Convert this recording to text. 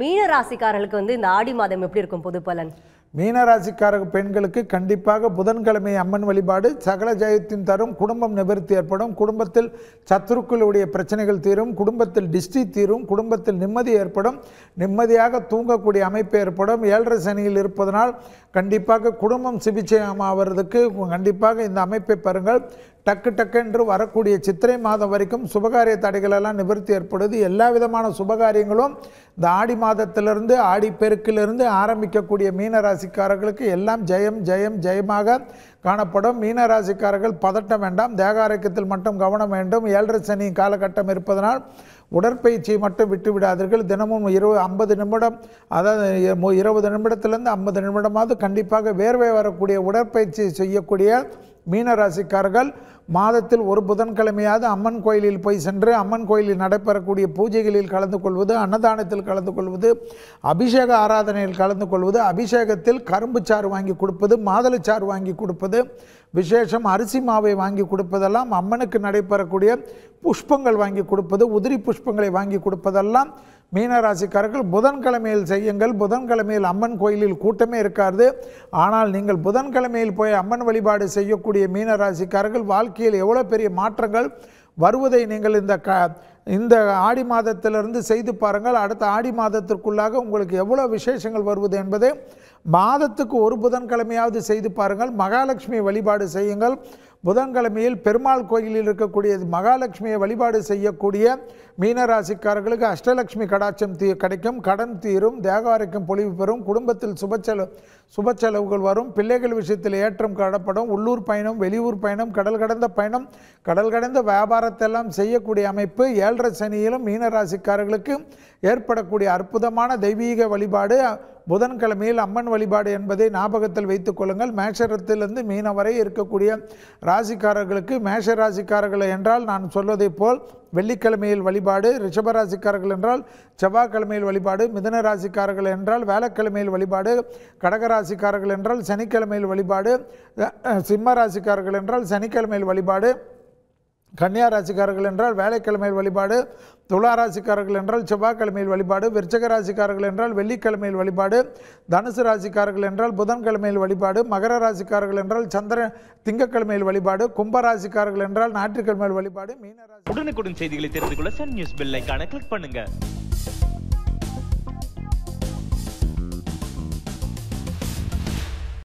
மீன ராசிக்காரர்களுக்கு வந்து இந்த ஆடி மாதம் எப்படி இருக்கும் பொது பலன் மீனராசிக்கார பெண்களுக்கு கண்டிப்பாக புதன்கிழமை அம்மன் வழிபாடு சகல ஜெயத்தின் தரும் குடும்பம் நிவர்த்தி ஏற்படும் குடும்பத்தில் சத்துருக்களுடைய பிரச்சனைகள் தீரும் குடும்பத்தில் டிஸ்டி தீரும் குடும்பத்தில் நிம்மதி ஏற்படும் நிம்மதியாக தூங்கக்கூடிய அமைப்பு ஏற்படும் ஏழரை சனியில் இருப்பதனால் கண்டிப்பாக குடும்பம் சிகிச்சை ஆவதுக்கு கண்டிப்பாக இந்த அமைப்பை பாருங்கள் டக்கு டக்குன்று வரக்கூடிய சித்திரை மாதம் வரைக்கும் சுபகாரிய தடைகளெல்லாம் நிவர்த்தி ஏற்படுது எல்லா விதமான சுபகாரியங்களும் இந்த ஆடி மாதத்திலிருந்து ஆடிப்பெருக்கிலிருந்து ஆரம்பிக்கக்கூடிய மீனராசிக்காரர்களுக்கு எல்லாம் ஜெயம் ஜெயம் ஜெயமாக காணப்படும் மீனராசிக்காரர்கள் பதட்டம் வேண்டாம் தேகாரோக்கியத்தில் மட்டும் கவனம் வேண்டும் ஏழரை சனி காலகட்டம் இருப்பதனால் உடற்பயிற்சியை மட்டும் விட்டுவிடாதீர்கள் தினமும் இருபது ஐம்பது நிமிடம் அதாவது இருபது நிமிடத்திலேருந்து ஐம்பது நிமிடமாவது கண்டிப்பாக வேர்வை வரக்கூடிய உடற்பயிற்சி செய்யக்கூடிய மீனராசிக்காரர்கள் மாதத்தில் ஒரு புதன்கிழமையாவது அம்மன் கோயிலில் போய் சென்று அம்மன் கோயிலில் நடைபெறக்கூடிய பூஜைகளில் கலந்து கொள்வது அன்னதானத்தில் கலந்து கொள்வது அபிஷேக ஆராதனையில் கலந்து கொள்வது அபிஷேகத்தில் கரும்பு சாறு வாங்கி கொடுப்பது மாதுளைச்சாறு வாங்கி கொடுப்பது விசேஷம் அரிசி மாவை வாங்கி கொடுப்பதெல்லாம் அம்மனுக்கு நடைபெறக்கூடிய புஷ்பங்கள் வாங்கி கொடுப்பது உதிரி புஷ்பங்களை வாங்கி கொடுப்பதெல்லாம் மீனராசிக்காரர்கள் புதன்கிழமையில் செய்யுங்கள் புதன்கிழமையில் அம்மன் கோயிலில் கூட்டமே இருக்காது ஆனால் நீங்கள் புதன்கிழமையில் போய் அம்மன் வழிபாடு செய்யக்கூடிய மீனராசிக்காரர்கள் வாழ்க்கையில் எவ்வளோ பெரிய மாற்றங்கள் வருவதை நீங்கள் இந்த க இந்த ஆடி மாதத்திலிருந்து செய்து பாருங்கள் அடுத்த ஆடி மாதத்திற்குள்ளாக உங்களுக்கு எவ்வளோ விசேஷங்கள் வருவது என்பது மாதத்துக்கு ஒரு புதன்கிழமையாவது செய்து பாருங்கள் மகாலட்சுமி வழிபாடு செய்யுங்கள் புதன்கிழமையில் பெருமாள் கோயிலில் இருக்கக்கூடிய மகாலட்சுமியை வழிபாடு செய்யக்கூடிய மீனராசிக்காரர்களுக்கு அஷ்டலட்சுமி கடாட்சம் தீ கிடைக்கும் கடன் தீரும் தேகவாரிக்கும் பொழிவு பெறும் குடும்பத்தில் சுபச்செலவு சுபச்செலவுகள் வரும் பிள்ளைகள் விஷயத்தில் ஏற்றம் காணப்படும் உள்ளூர் பயணம் வெளியூர் பயணம் கடல் கடந்த பயணம் கடல் கடந்த வியாபாரத்தெல்லாம் செய்யக்கூடிய அமைப்பு ஏழரை சனியிலும் மீனராசிக்காரர்களுக்கு ஏற்படக்கூடிய அற்புதமான தெய்வீக வழிபாடு புதன்கிழமையில் அம்மன் வழிபாடு என்பதை ஞாபகத்தில் வைத்துக் கொள்ளுங்கள் மேஷரத்திலிருந்து மீனவரை இருக்கக்கூடிய ராசிக்காரர்களுக்கு மேஷ ராசிக்காரர்கள் என்றால் நான் சொல்வதைப் போல் வெள்ளிக்கிழமையில் வழிபாடு ரிஷப ராசிக்காரர்கள் என்றால் செவ்வாய்க்கிழமையில் வழிபாடு மிதன ராசிக்காரர்கள் என்றால் வேலைக்கிழமையில் வழிபாடு கடகராசிக்காரர்கள் என்றால் சனிக்கிழமையில் வழிபாடு சிம்ம ராசிக்காரர்கள் என்றால் சனிக்கிழமையில் வழிபாடு கன்னியா ராசிக்காரர்கள் என்றால் வேலைக்கிழமையில் வழிபாடு துலா ராசிக்காரர்கள் என்றால் செவ்வாய்க்கிழமையில் வழிபாடு விருச்சக ராசிக்காரர்கள் என்றால் வெள்ளிக்கிழமையில் வழிபாடு தனுசு ராசிக்காரர்கள் என்றால் புதன்கிழமையில் வழிபாடு மகர ராசிக்காரர்கள் என்றால் சந்திர திங்கக்கிழமையில் வழிபாடு கும்ப ராசிக்காரர்கள் என்றால் ஞாயிற்றுக்கிழமையில் வழிபாடு மீனராசி உடனுக்குடன் செய்திகளை தெரிந்து கொள்ள சன் நியூஸ் பெல்லைக்கான கிளிக் பண்ணுங்க